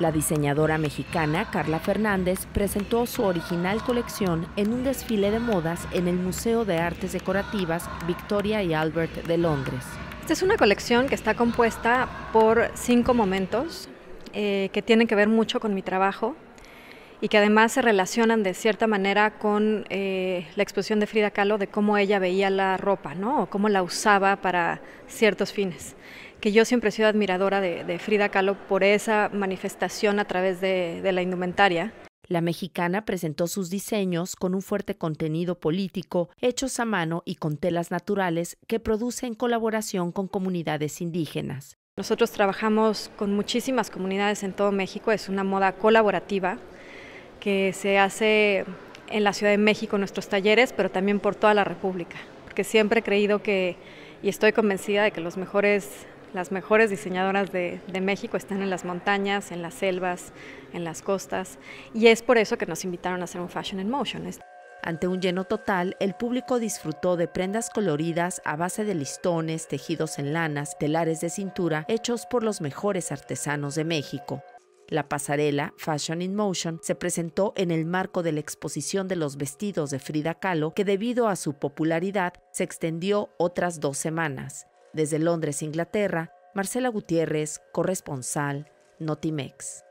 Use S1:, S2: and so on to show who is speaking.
S1: La diseñadora mexicana Carla Fernández presentó su original colección en un desfile de modas en el Museo de Artes Decorativas Victoria y Albert de Londres.
S2: Esta es una colección que está compuesta por cinco momentos eh, que tienen que ver mucho con mi trabajo y que además se relacionan de cierta manera con eh, la exposición de Frida Kahlo de cómo ella veía la ropa, ¿no? O cómo la usaba para ciertos fines. Que yo siempre he sido admiradora de, Frida Kahlo por esa manifestación a través de, de la indumentaria.
S1: La mexicana presentó sus diseños con un fuerte contenido político, hechos a mano y con telas naturales que produce en colaboración con comunidades indígenas.
S2: Nosotros trabajamos con muchísimas comunidades en todo México, es una moda colaborativa que se hace en la Ciudad de México, en nuestros talleres, pero también por toda la República, porque siempre he creído que, y estoy convencida de que los mejores, las mejores diseñadoras de, de México están en las montañas, en las selvas, en las costas, y es por eso que nos invitaron a hacer un Fashion in Motion. Ante un lleno total, el público
S1: disfrutó de prendas coloridas a base de listones, tejidos en lanas, telares de cintura hechos por los mejores artesanos de México. La pasarela Fashion in Motion se presentó en el marco de la exposición de los vestidos de Frida Kahlo, que debido a su popularidad se extendió otras dos semanas. Desde Londres, Inglaterra, Marcela Gutiérrez, corresponsal, Notimex.